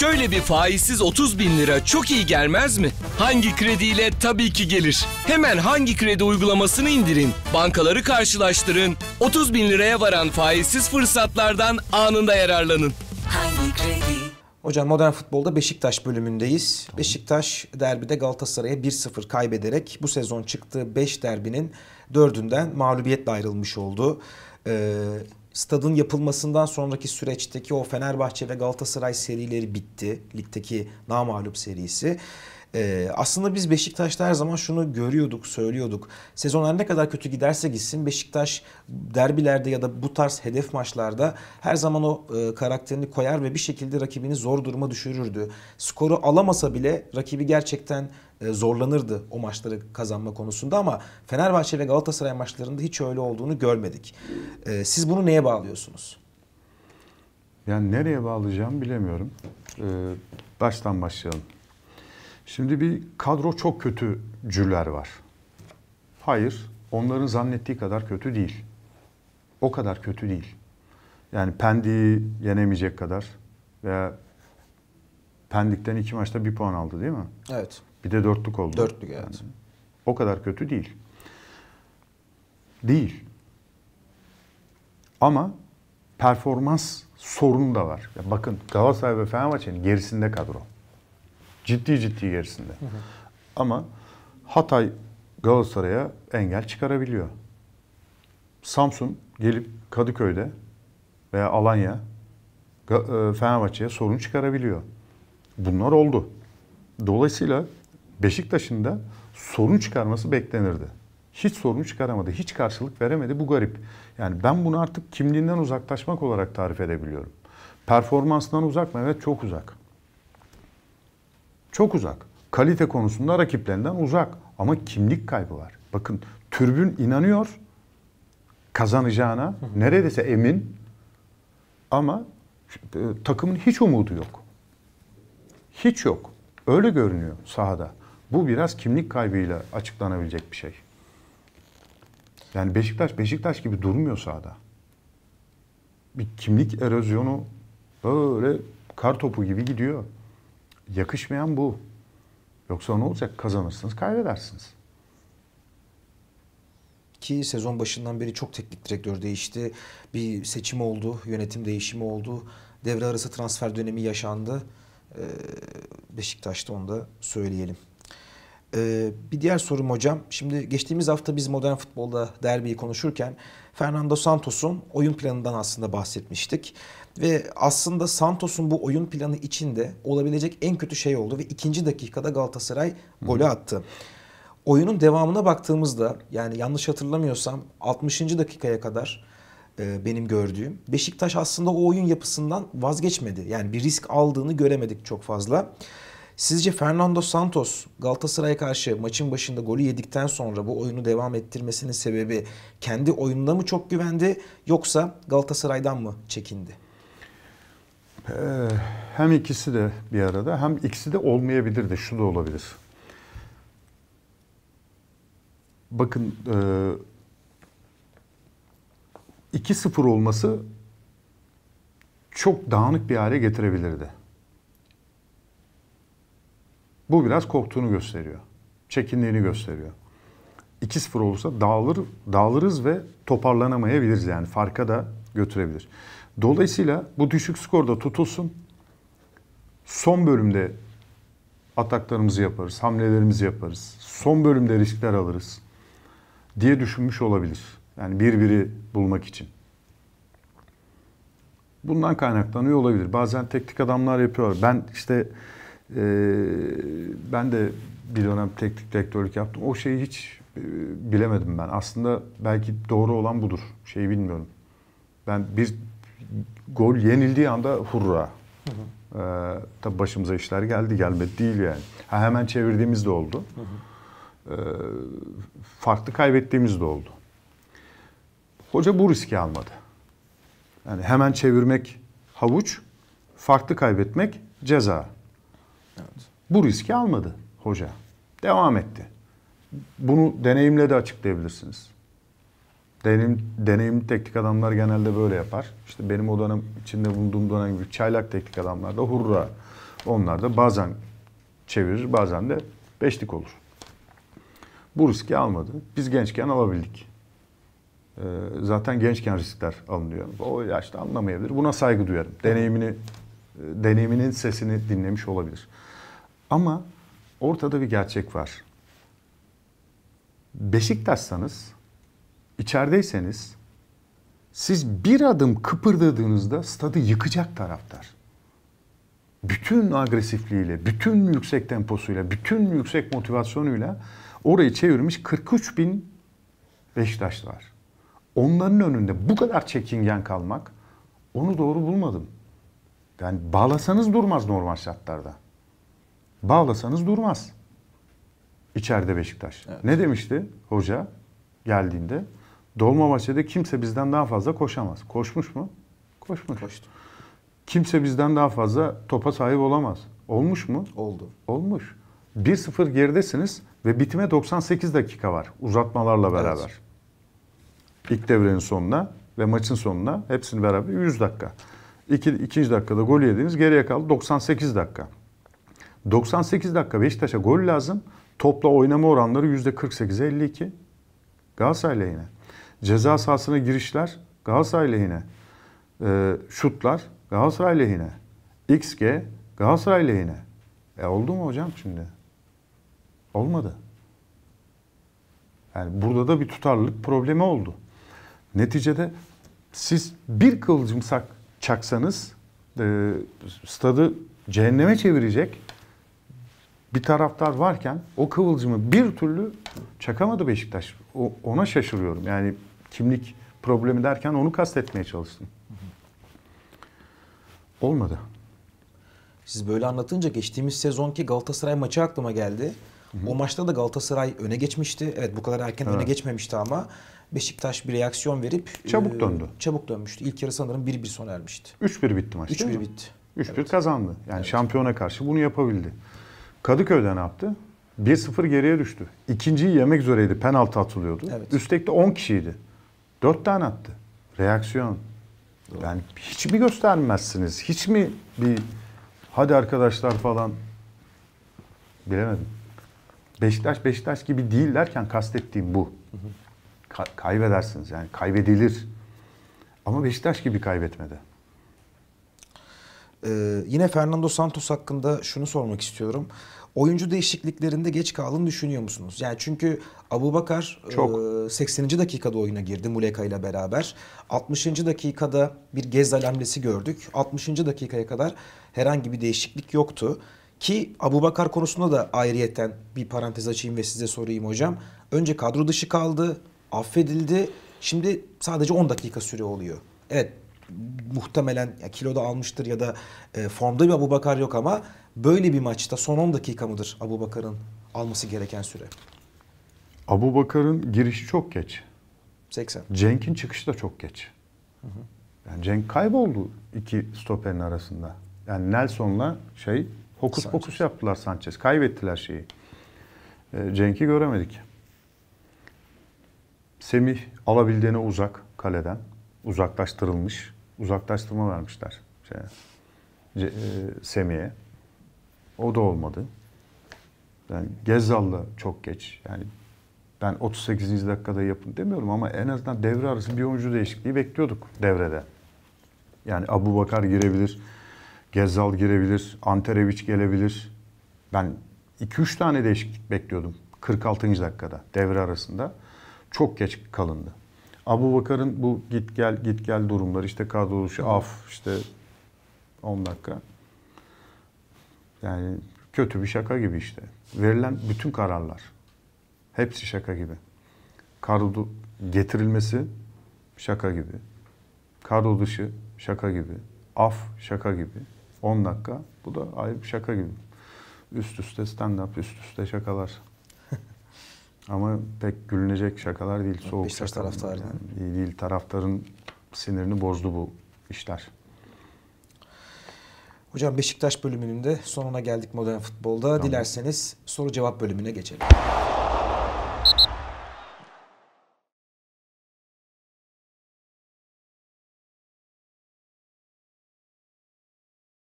Şöyle bir faizsiz 30 bin lira çok iyi gelmez mi? Hangi krediyle? Tabii ki gelir. Hemen hangi kredi uygulamasını indirin. Bankaları karşılaştırın. 30 bin liraya varan faizsiz fırsatlardan anında yararlanın. Hangi kredi? Hocam modern futbolda Beşiktaş bölümündeyiz. Tamam. Beşiktaş derbide Galatasaray'a 1-0 kaybederek bu sezon çıktığı 5 derbinin 4'ünden mağlubiyetle ayrılmış oldu. Ee, stadın yapılmasından sonraki süreçteki o Fenerbahçe ve Galatasaray serileri bitti. Ligdeki namalup serisi. Ee, aslında biz Beşiktaş'ta her zaman şunu görüyorduk, söylüyorduk. Sezonlar ne kadar kötü giderse gitsin Beşiktaş derbilerde ya da bu tarz hedef maçlarda her zaman o e, karakterini koyar ve bir şekilde rakibini zor duruma düşürürdü. Skoru alamasa bile rakibi gerçekten e, zorlanırdı o maçları kazanma konusunda ama Fenerbahçe ve Galatasaray maçlarında hiç öyle olduğunu görmedik. Ee, siz bunu neye bağlıyorsunuz? Yani nereye bağlayacağım bilemiyorum. Ee, baştan başlayalım. Şimdi bir kadro çok kötü cüller var. Hayır, onların zannettiği kadar kötü değil. O kadar kötü değil. Yani Pendik'i yenemeyecek kadar veya Pendik'ten iki maçta bir puan aldı değil mi? Evet. Bir de dörtlük oldu. Dörtlük evet. Yani o kadar kötü değil. Değil. Ama performans sorunu da var. Ya bakın Galatasaray ve Fenerbahçe'nin gerisinde kadro. Ciddi ciddi gerisinde. Hı hı. Ama Hatay Galatasaray'a engel çıkarabiliyor. Samsun gelip Kadıköy'de veya Alanya e, Fenerbahçe'ye sorun çıkarabiliyor. Bunlar oldu. Dolayısıyla Beşiktaş'ın da sorun çıkarması beklenirdi. Hiç sorun çıkaramadı, hiç karşılık veremedi. Bu garip. Yani ben bunu artık kimliğinden uzaklaşmak olarak tarif edebiliyorum. Performansından uzak mı? Evet çok uzak. Çok uzak. Kalite konusunda rakiplerinden uzak. Ama kimlik kaybı var. Bakın türbün inanıyor kazanacağına. Neredeyse emin. Ama e, takımın hiç umudu yok. Hiç yok. Öyle görünüyor sahada. Bu biraz kimlik kaybıyla açıklanabilecek bir şey. Yani Beşiktaş Beşiktaş gibi durmuyor sahada. Bir kimlik erozyonu böyle kar topu gibi gidiyor. Yakışmayan bu. Yoksa ne olacak? Kazanırsınız, kaybedersiniz. Ki sezon başından beri çok teknik direktör değişti. Bir seçim oldu, yönetim değişimi oldu. Devre arası transfer dönemi yaşandı. Ee, Beşiktaş'ta onu da söyleyelim. Ee, bir diğer sorum hocam. Şimdi geçtiğimiz hafta biz modern futbolda derbiyi konuşurken Fernando Santos'un oyun planından aslında bahsetmiştik. Ve aslında Santos'un bu oyun planı içinde olabilecek en kötü şey oldu ve ikinci dakikada Galatasaray golü attı. Oyunun devamına baktığımızda yani yanlış hatırlamıyorsam 60. dakikaya kadar e, benim gördüğüm Beşiktaş aslında o oyun yapısından vazgeçmedi. Yani bir risk aldığını göremedik çok fazla. Sizce Fernando Santos Galatasaray'a karşı maçın başında golü yedikten sonra bu oyunu devam ettirmesinin sebebi kendi oyununa mı çok güvendi yoksa Galatasaray'dan mı çekindi? Eh, hem ikisi de bir arada hem ikisi de olmayabilir de şu da olabilir. Bakın eh, iki sıfır olması çok dağınık bir hale getirebilirdi. Bu biraz korktuğunu gösteriyor. Çekinliğini gösteriyor. 2-0 olursa dağılır, dağılırız ve toparlanamayabiliriz yani farka da götürebilir. Dolayısıyla bu düşük skorda tutulsun. Son bölümde ataklarımızı yaparız, hamlelerimizi yaparız. Son bölümde riskler alırız diye düşünmüş olabilir. Yani birbiri bulmak için. Bundan kaynaklanıyor olabilir. Bazen teknik adamlar yapıyor. Ben işte e, ben de bir dönem teknik direktörlük yaptım. O şeyi hiç e, bilemedim ben. Aslında belki doğru olan budur. Şeyi bilmiyorum. Ben bir gol yenildiği anda hurra. Hı hı. Ee, tabii başımıza işler geldi gelmedi değil yani. Ha, hemen çevirdiğimiz de oldu. Hı hı. Ee, farklı kaybettiğimiz de oldu. Hoca bu riski almadı. Yani hemen çevirmek havuç, farklı kaybetmek ceza. Evet. Bu riski almadı hoca. Devam etti. Bunu deneyimle de açıklayabilirsiniz. Deneyim, deneyim teknik adamlar genelde böyle yapar. İşte benim o dönem içinde bulunduğum dönem gibi çaylak teknik adamlar da hurra. Onlar da bazen çevirir bazen de beşlik olur. Bu riski almadı. Biz gençken alabildik. Ee, zaten gençken riskler alınıyor. O yaşta anlamayabilir. Buna saygı duyarım. Deneyimini, deneyiminin sesini dinlemiş olabilir. Ama ortada bir gerçek var. Beşiktaş'sanız içerideyseniz siz bir adım kıpırdadığınızda stadı yıkacak taraftar. Bütün agresifliğiyle, bütün yüksek temposuyla, bütün yüksek motivasyonuyla orayı çevirmiş 43 bin Beşiktaşlı var. Onların önünde bu kadar çekingen kalmak onu doğru bulmadım. Yani bağlasanız durmaz normal şartlarda. Bağlasanız durmaz. İçeride Beşiktaş. Evet. Ne demişti hoca geldiğinde? Dolmabahçe'de kimse bizden daha fazla koşamaz. Koşmuş mu? Koşmuş. Koştu. Kimse bizden daha fazla topa sahip olamaz. Olmuş mu? Oldu. Olmuş. 1-0 geridesiniz ve bitime 98 dakika var uzatmalarla beraber. Evet. İlk devrenin sonuna ve maçın sonuna hepsini beraber 100 dakika. İki, ikinci dakikada gol yediniz geriye kaldı 98 dakika. 98 dakika Beşiktaş'a gol lazım. Topla oynama oranları %48'e 52. Galatasaray'la yine. Ceza sahasına girişler Galatasaray lehine. E, şutlar Galatasaray lehine. XG Galatasaray lehine. E oldu mu hocam şimdi? Olmadı. Yani burada da bir tutarlılık problemi oldu. Neticede siz bir kıvılcımsak çaksanız e, stadı cehenneme çevirecek bir taraftar varken o kıvılcımı bir türlü çakamadı Beşiktaş. O, ona şaşırıyorum. Yani kimlik problemi derken onu kastetmeye çalıştım. Olmadı. Siz böyle anlatınca geçtiğimiz sezonki Galatasaray maçı aklıma geldi. Hı hı. O maçta da Galatasaray öne geçmişti. Evet bu kadar erken evet. öne geçmemişti ama Beşiktaş bir reaksiyon verip çabuk e, döndü. Çabuk dönmüştü. İlk yarı sanırım 1-1 sona ermişti. 3-1 bitti maç. 3-1 bitti. 3-1 evet. kazandı. Yani evet. şampiyona karşı bunu yapabildi. Kadıköy'de ne yaptı? 1-0 geriye düştü. İkinciyi yemek üzereydi. Penaltı atılıyordu. Evet. Üstelik de 10 kişiydi. 4 tane attı. Reaksiyon. Doğru. Yani hiç mi göstermezsiniz? Hiç mi bir hadi arkadaşlar falan bilemedim. Beşiktaş Beşiktaş gibi değil derken kastettiğim bu. Ka- kaybedersiniz yani kaybedilir. Ama Beşiktaş gibi kaybetmedi. Ee, yine Fernando Santos hakkında şunu sormak istiyorum. Oyuncu değişikliklerinde geç kaldığını düşünüyor musunuz? Yani çünkü Abubakar Bakar Çok. E, 80. dakikada oyuna girdi Muleka ile beraber. 60. dakikada bir Gezzal hamlesi gördük. 60. dakikaya kadar herhangi bir değişiklik yoktu. Ki Abubakar konusunda da ayrıyeten bir parantez açayım ve size sorayım hocam. Önce kadro dışı kaldı, affedildi. Şimdi sadece 10 dakika süre oluyor. Evet muhtemelen ya kiloda almıştır ya da e, formda bir Abu Bakar yok ama böyle bir maçta son 10 dakika mıdır Abu Bakar'ın alması gereken süre? Abu Bakar'ın girişi çok geç. 80. Cenk'in çıkışı da çok geç. Hı hı. Yani Cenk kayboldu iki stoperin arasında. Yani Nelson'la şey hokus Sanchez. pokus yaptılar Sanchez. Kaybettiler şeyi. E, Cenk'i göremedik. Semih alabildiğine uzak kaleden. Uzaklaştırılmış uzaklaştırma vermişler şeye, e, Semih'e. O da olmadı. Yani Gezzal'la çok geç. Yani ben 38. dakikada yapın demiyorum ama en azından devre arası bir oyuncu değişikliği bekliyorduk devrede. Yani Abu Bakar girebilir, Gezzal girebilir, Antereviç gelebilir. Ben 2-3 tane değişiklik bekliyordum 46. dakikada devre arasında. Çok geç kalındı. Abu Bakar'ın bu git gel git gel durumları işte kadroluşu af işte 10 dakika. Yani kötü bir şaka gibi işte. Verilen bütün kararlar. Hepsi şaka gibi. Kadro getirilmesi şaka gibi. Kadro dışı şaka gibi. Af şaka gibi. 10 dakika. Bu da ayrı bir şaka gibi. Üst üste stand-up, üst üste şakalar. Ama pek gülünecek şakalar değil. Soğuk Beşiktaş şakalar. taraftarı. Yani. İyi değil. Taraftarın sinirini bozdu bu işler. Hocam Beşiktaş bölümünün de sonuna geldik modern futbolda. Tamam. Dilerseniz soru cevap bölümüne geçelim.